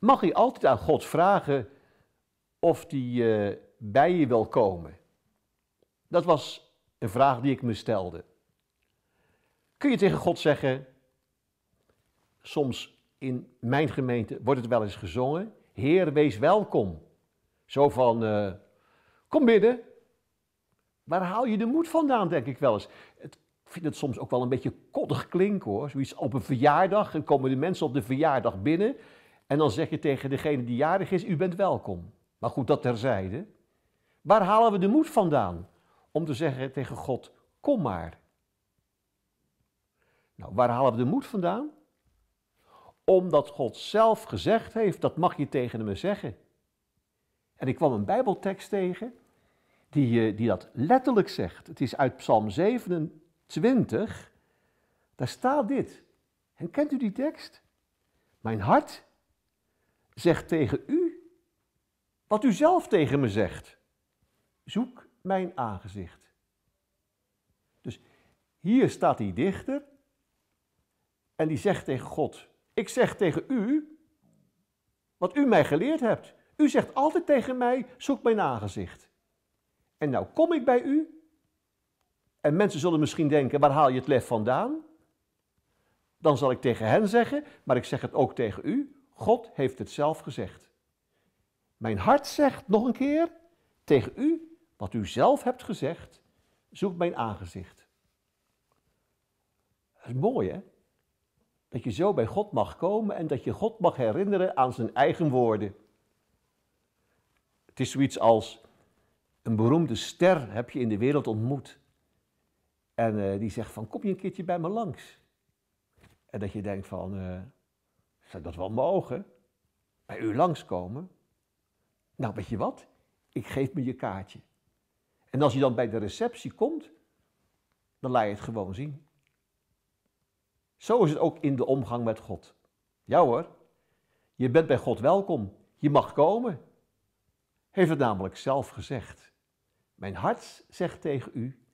mag je altijd aan God vragen of die eh, bij je wil komen. Dat was een vraag die ik me stelde. Kun je tegen God zeggen, soms in mijn gemeente wordt het wel eens gezongen, Heer, wees welkom. Zo van, eh, kom binnen. Waar haal je de moed vandaan, denk ik wel eens. ik vind het soms ook wel een beetje koddig klinken hoor. Zoiets op een verjaardag, en komen de mensen op de verjaardag binnen. En dan zeg je tegen degene die jarig is, u bent welkom. Maar goed, dat terzijde. Waar halen we de moed vandaan om te zeggen tegen God, kom maar. Nou, waar halen we de moed vandaan? Omdat God zelf gezegd heeft, dat mag je tegen hem zeggen. En ik kwam een bijbeltekst tegen die, eh, die dat letterlijk zegt. Het is uit Psalm 27. Daar staat dit. En kent u die tekst? Mijn hart zegt tegen u wat u zelf tegen me zegt. Zoek mijn aangezicht. Dus hier staat die dichter en die zegt tegen God, ik zeg tegen u wat u mij geleerd hebt. U zegt altijd tegen mij, zoek mijn aangezicht. En nou kom ik bij u en mensen zullen misschien denken, waar haal je het lef vandaan? Dan zal ik tegen hen zeggen, maar ik zeg het ook tegen u. God heeft het zelf gezegd. Mijn hart zegt nog een keer tegen u wat u zelf hebt gezegd, zoek mijn aangezicht. Dat is mooi hè? Dat je zo bij God mag komen en dat je God mag herinneren aan zijn eigen woorden. Het is zoiets als een beroemde ster heb je in de wereld ontmoet. En eh, die zegt van kom je een keertje bij me langs. En dat je denkt van, eh, zou dat wel mogen? Bij u langskomen? Nou, weet je wat? Ik geef me je kaartje. En als je dan bij de receptie komt, dan laat je het gewoon zien. Zo is het ook in de omgang met God. Ja hoor, je bent bij God welkom. Je mag komen. Heeft het namelijk zelf gezegd. Mijn hart zegt tegen u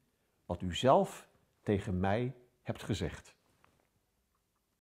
wat u zelf tegen mij hebt gezegd.